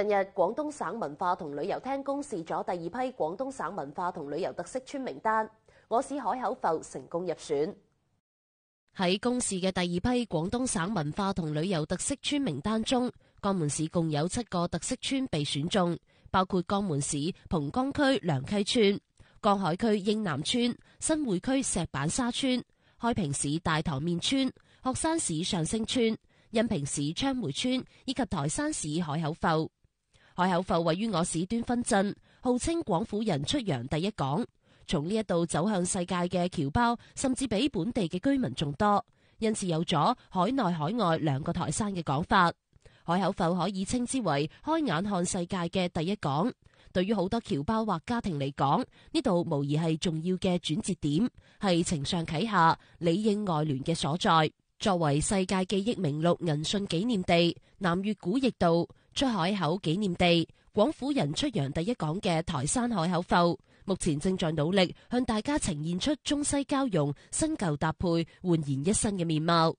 近日，广东省文化同旅游厅公示咗第二批广东省文化同旅游特色村名单，我市海口埠成功入选。喺公示嘅第二批广东省文化同旅游特色村名单中，江门市共有七个特色村被选中，包括江门市蓬江区梁溪村、江海区英南村、新会区石板沙村、开平市大塘面村、鹤山市上星村、恩平市昌梅村以及台山市海口埠。海口埠位于我市端分镇，号称广府人出洋第一港。从呢一度走向世界嘅侨胞，甚至比本地嘅居民仲多，因此有咗海内海外两个台山嘅讲法。海口埠可以称之为开眼看世界嘅第一港。对于好多侨胞或家庭嚟讲，呢度无疑系重要嘅转折点，系情上启下、理应外联嘅所在。作为世界记忆名录银信纪念地南越古驿道。出海口纪念地、广府人出洋第一港嘅台山海口埠，目前正在努力向大家呈现出中西交融、新旧搭配、焕然一新嘅面貌。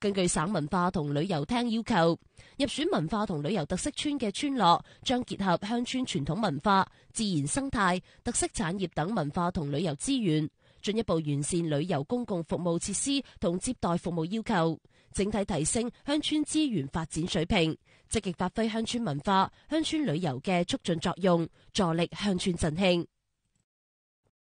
根据省文化同旅游厅要求，入选文化同旅游特色村嘅村落，将结合乡村传统文化、自然生态、特色产业等文化同旅游资源，进一步完善旅游公共服务设施同接待服务要求。整体提升乡村资源发展水平，积极发挥乡村文化、乡村旅游嘅促进作用，助力乡村振兴。